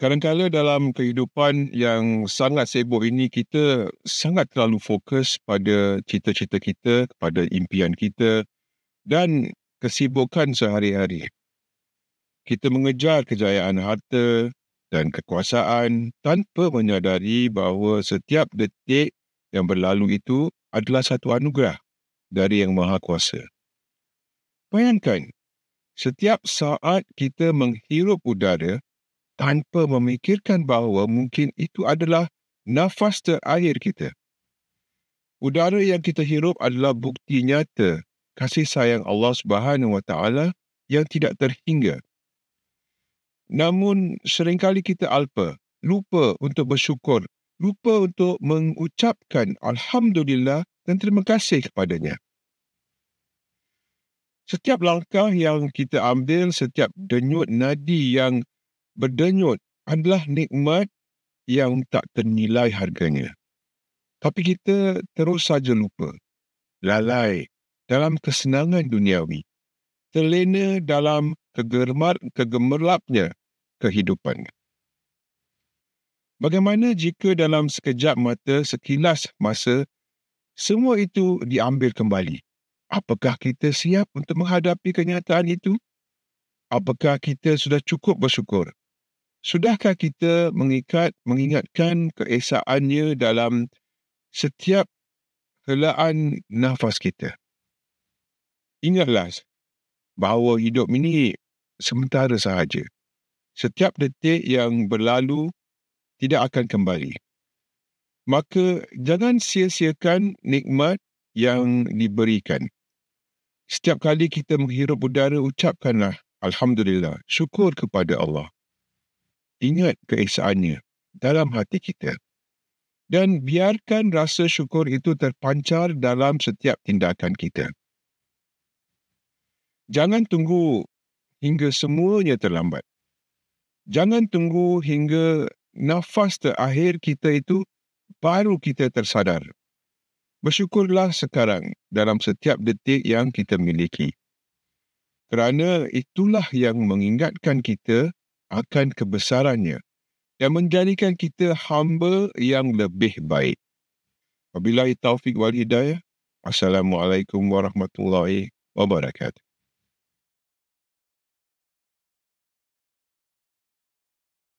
Kadangkala dalam kehidupan yang sangat sibuk ini kita sangat terlalu fokus pada cita-cita kita, kepada impian kita dan kesibukan sehari-hari. Kita mengejar kejayaan harta dan kekuasaan tanpa menyadari bahawa setiap detik yang berlalu itu adalah satu anugerah dari Yang Maha Kuasa. Bayangkan, setiap saat kita menghirup udara, tanpa memikirkan bahawa mungkin itu adalah nafas terakhir kita. Udara yang kita hirup adalah bukti nyata kasih sayang Allah Subhanahu Wa Taala yang tidak terhingga. Namun seringkali kita alpa, lupa untuk bersyukur, lupa untuk mengucapkan Alhamdulillah dan terima kasih kepadanya. Setiap langkah yang kita ambil, setiap denyut nadi yang berdenyut adalah nikmat yang tak ternilai harganya. Tapi kita terus saja lupa, lalai dalam kesenangan duniawi, terlena dalam kegermat kegemerlapnya kehidupan. Bagaimana jika dalam sekejap mata sekilas masa semua itu diambil kembali? Apakah kita siap untuk menghadapi kenyataan itu? Apakah kita sudah cukup bersyukur sudahkah kita mengikat mengingatkan keesaannya dalam setiap helaan nafas kita ingatlah bahawa hidup ini sementara sahaja setiap detik yang berlalu tidak akan kembali maka jangan sia-siakan nikmat yang diberikan setiap kali kita menghirup udara ucapkanlah alhamdulillah syukur kepada Allah ingat keesaannya dalam hati kita. Dan biarkan rasa syukur itu terpancar dalam setiap tindakan kita. Jangan tunggu hingga semuanya terlambat. Jangan tunggu hingga nafas terakhir kita itu baru kita tersadar. Bersyukurlah sekarang dalam setiap detik yang kita miliki. Kerana itulah yang mengingatkan kita akan kebesarannya dan menjadikan kita hamba yang lebih baik. Wabillahi taufiq wal hidayah. Assalamualaikum warahmatullahi wabarakatuh.